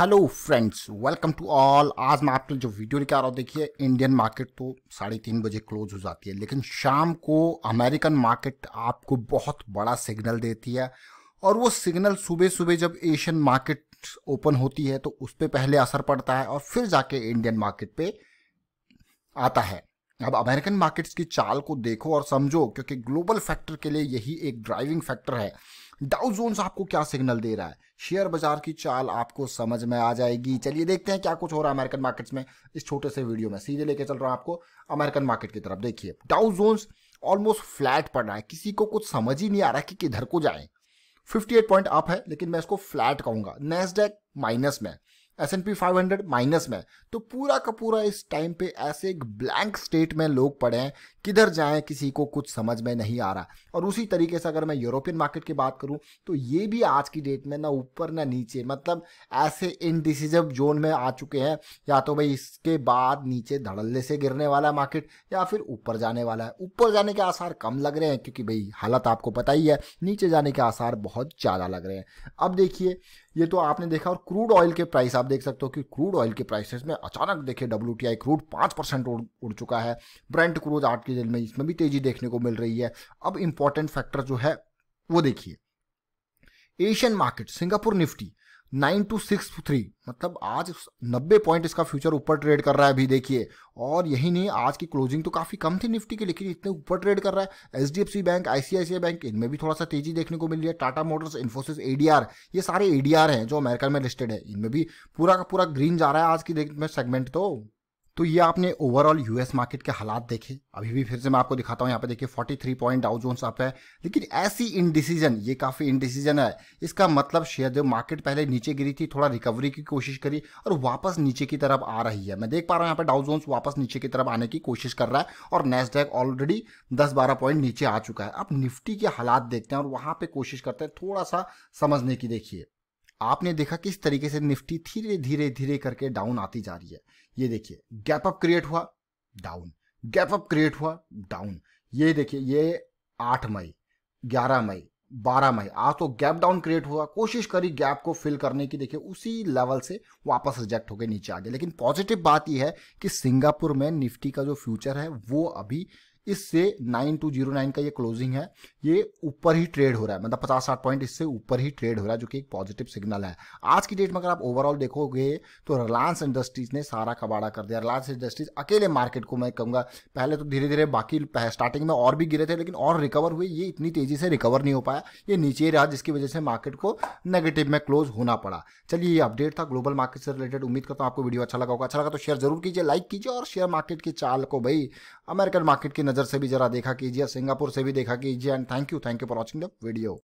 hello friends welcome to all आज मैं आपके लिए जो वीडियो लेकर आ रहा हूँ देखिए इंडियन मार्केट तो साढ़े तीन बजे क्लोज हो जाती है लेकिन शाम को अमेरिकन मार्केट आपको बहुत बड़ा सिग्नल देती है और वो सिग्नल सुबह सुबह जब एशियन मार्केट ओपन होती है तो उस पर पहले असर पड़ता है और फिर जाके इंडियन मार्केट पे आता है अब अमेरिकन मार्केट्स की चाल को देखो और समझो क्योंकि ग्लोबल फैक्टर के लिए यही एक ड्राइविंग फैक्टर है डाउ जोन्स आपको क्या सिग्नल दे रहा है शेयर बाजार की चाल आपको समझ में आ जाएगी चलिए देखते हैं क्या कुछ हो रहा है अमेरिकन मार्केट्स में इस छोटे से वीडियो में सीधे लेके चल रहा हूं आपको अमेरिकन मार्केट की तरफ देखिए डाउ जोन्स ऑलमोस्ट फ्लैट पड़ रहा है किसी को कुछ समझ ही नहीं आ रहा कि किधर को जाए 58 पॉइंट अप है लेकिन मैं इसको फ्लैट कहूंगा नेस्डेक माइनस में S and P five hundred minus में तो पूरा का पूरा इस टाइम पे ऐसे एक ब्लैंक स्टेट में लोग पड़े हैं किधर जाएं किसी को कुछ समझ में नहीं आ रहा और उसी तरीके से अगर मैं यूरोपियन मार्केट की बात करूं तो ये भी आज की डेट में ना ऊपर ना नीचे मतलब ऐसे इनडिसिजिव जोन में आ चुके हैं या तो भाई इसके बाद नीचे धड़ल्ले से गिरने वाला है मार्केट या फिर ऊपर जाने वाला है ऊपर जाने के आसार कम लग रहे हैं क्योंकि भाई हालत आपको पता ही है नीचे जाने के आसार बहुत ज़्यादा लग रहे हैं अब देखिए ये तो आपने देखा और क्रूड ऑयल के प्राइस आप देख सकते हो कि क्रूड ऑयल के प्राइसेस में अचानक देखिए डब्ल्यू टी आई क्रूड पाँच परसेंट उड़ उड़ चुका है ब्रेंट क्रूज आठ के जेल में इसमें भी तेजी देखने को मिल रही है अब इंपॉर्टेंट फैक्टर जो है वो देखिए Asian market Singapore Nifty nine two six three मतलब आज नब्बे पॉइंट इसका फ्यूचर ऊपर ट्रेड कर रहा है अभी देखिए और यही नहीं आज की क्लोजिंग तो काफ़ी कम थी निफ्टी की लेकिन इतने ऊपर ट्रेड कर रहा है H D F C bank ICICI bank इनमें भी थोड़ा सा तेजी देखने को मिली है Tata Motors Infosys A D R ये सारे ए डी आर हैं जो अमेरिका में लिस्टेड है इनमें भी पूरा का पूरा ग्रीन जा रहा है आज की में सेगमेंट तो तो ये आपने ओवरऑल यूएस मार्केट के हालात देखे अभी भी फिर से मैं आपको दिखाता हूँ यहाँ पे देखिए 43 पॉइंट डाउ जोन्स आप है लेकिन ऐसी इनडिसीजन ये काफ़ी इनडिसीजन है इसका मतलब शेयर जो मार्केट पहले नीचे गिरी थी थोड़ा रिकवरी की कोशिश करी और वापस नीचे की तरफ आ रही है मैं देख पा रहा हूँ यहाँ पे डाउ जोन्स वापस नीचे की तरफ आने की कोशिश कर रहा है और नेस्डैक ऑलरेडी दस बारह पॉइंट नीचे आ चुका है अब निफ्टी के हालात देखते हैं और वहां पर कोशिश करते हैं थोड़ा सा समझने की देखिए आपने देखा किस तरीके से निफ्टी धीरे धीरे धीरे करके डाउन आती जा रही है ये देखिए गैप अप क्रिएट हुआ डाउन गैप अप क्रिएट हुआ डाउन ये देखिए ये आठ मई ग्यारह मई बारह मई आज तो गैप डाउन क्रिएट हुआ कोशिश करी गैप को फिल करने की देखिए उसी लेवल से वापस रिजेक्ट होकर नीचे आ गया लेकिन पॉजिटिव बात यह है कि सिंगापुर में निफ्टी का जो फ्यूचर है वो अभी इससे 9209 का ये क्लोजिंग है ये ऊपर ही ट्रेड हो रहा है मतलब पचास साठ पॉइंट इससे ऊपर ही ट्रेड हो रहा है जो कि एक पॉजिटिव सिग्नल है आज की डेट में अगर आप ओवरऑल देखोगे तो रिलायंस इंडस्ट्रीज ने सारा कबाड़ा कर दिया रिलायंस इंडस्ट्रीज अकेले मार्केट को मैं कहूँगा पहले तो धीरे धीरे बाकी स्टार्टिंग में और भी गिरे थे लेकिन और रिकवर हुए ये इतनी तेजी से रिकवर नहीं हो पाया ये नीचे रहा जिसकी वजह से मार्केट को नेगेटिव में क्लोज होना पड़ा चलिए ये अपडेट था ग्लोबल मार्केट से रिलेटेड उम्मीद करता हूँ आपको वीडियो अच्छा लगा होगा अच्छा लगा तो शेयर जरूर कीजिए लाइक कीजिए और शेयर मार्केट की चाल को भाई अमेरिकन मार्केट की नज़र से भी जरा देखा कीजिए सिंगापुर से भी देखा कीजिए and thank you thank you for watching the video